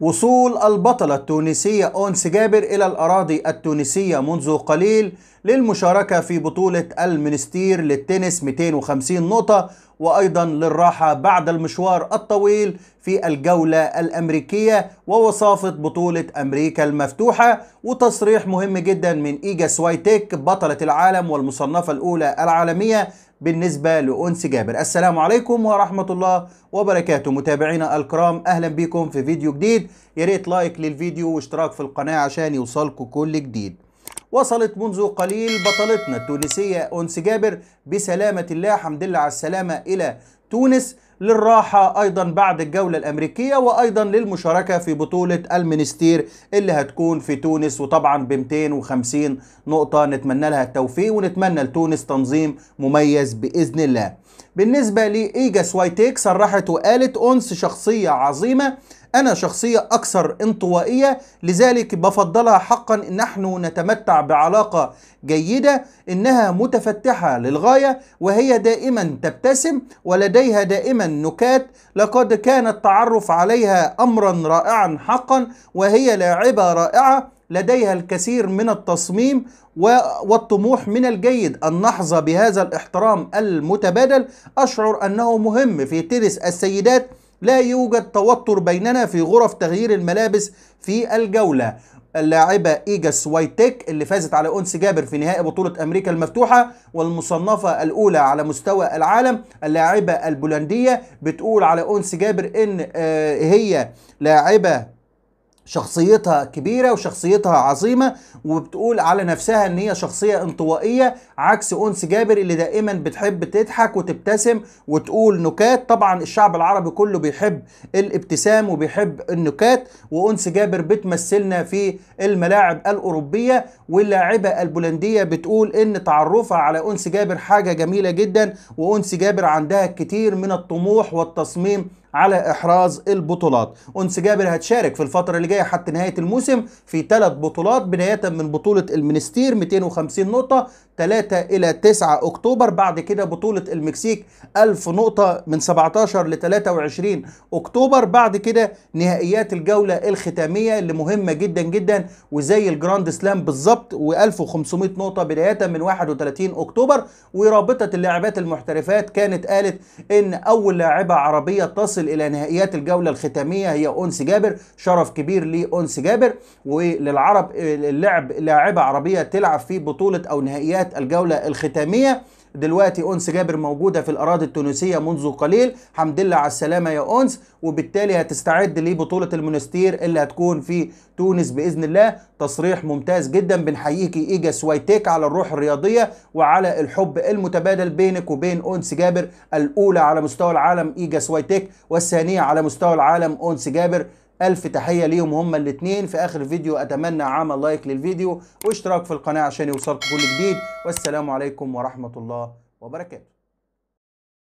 وصول البطلة التونسية أونس جابر إلى الأراضي التونسية منذ قليل للمشاركة في بطولة المنستير للتنس 250 نقطة وايضا للراحه بعد المشوار الطويل في الجوله الامريكيه ووصافه بطوله امريكا المفتوحه وتصريح مهم جدا من ايجا سوايتيك بطله العالم والمصنفه الاولى العالميه بالنسبه لانس جابر السلام عليكم ورحمه الله وبركاته متابعينا الكرام اهلا بكم في فيديو جديد يا ريت لايك للفيديو واشتراك في القناه عشان يوصلكم كل جديد وصلت منذ قليل بطلتنا التونسية أنس جابر بسلامة الله حمد الله على السلامة إلى تونس للراحة أيضا بعد الجولة الأمريكية وأيضا للمشاركة في بطولة المنستير اللي هتكون في تونس وطبعا ب 250 نقطة نتمنى لها التوفيق ونتمنى لتونس تنظيم مميز بإذن الله بالنسبة لإيجا سوايتيك صرحت وقالت أونس شخصية عظيمة أنا شخصية أكثر انطوائية لذلك بفضلها حقا نحن نتمتع بعلاقة جيدة إنها متفتحة للغاية وهي دائما تبتسم ولديها دائما النكات لقد كان التعرف عليها أمرا رائعا حقا وهي لاعبة رائعة لديها الكثير من التصميم والطموح من الجيد أن نحظى بهذا الاحترام المتبادل أشعر أنه مهم في تنس السيدات لا يوجد توتر بيننا في غرف تغيير الملابس في الجولة اللاعبة إيجا سوايتيك اللي فازت على أنس جابر في نهائي بطولة أمريكا المفتوحة والمصنفة الأولى على مستوى العالم اللاعبة البولندية بتقول على أنس جابر إن آه، هي لاعبة شخصيتها كبيرة وشخصيتها عظيمة وبتقول على نفسها ان هي شخصية انطوائية عكس أنس جابر اللي دائما بتحب تضحك وتبتسم وتقول نكات طبعا الشعب العربي كله بيحب الابتسام وبيحب النكات وأنس جابر بتمثلنا في الملاعب الأوروبية واللاعبة البولندية بتقول ان تعرفها على أنس جابر حاجة جميلة جدا وأنس جابر عندها كتير من الطموح والتصميم على إحراز البطولات أنس جابر هتشارك في الفترة اللي جاية حتى نهاية الموسم في ثلاث بطولات بداية من بطولة المنستير 250 نقطة 3 إلى 9 أكتوبر بعد كده بطولة المكسيك 1000 نقطة من 17 ل 23 أكتوبر بعد كده نهائيات الجولة الختامية اللي مهمة جدا جدا وزي الجراند سلام بالظبط و1500 نقطة بداية من 31 أكتوبر ورابطة اللاعبات المحترفات كانت قالت إن أول لاعبة عربية تصل إلى نهائيات الجولة الختامية هي أنس جابر شرف كبير لأنس جابر وللعرب اللعب لاعبة عربية تلعب في بطولة أو نهائيات مباريات الجولة الختامية دلوقتي اونس جابر موجوده في الاراضي التونسيه منذ قليل حمد لله على السلامه يا اونس وبالتالي هتستعد لبطوله المونستير اللي هتكون في تونس باذن الله تصريح ممتاز جدا بنحييكي ايجا سويتيك على الروح الرياضيه وعلى الحب المتبادل بينك وبين اونس جابر الاولى على مستوى العالم ايجا سويتيك والثانيه على مستوى العالم اونس جابر الف تحيه ليهم هما الاثنين في اخر الفيديو اتمنى عمل لايك للفيديو واشتراك في القناه عشان يوصلك كل جديد والسلام عليكم ورحمه الله وبركاته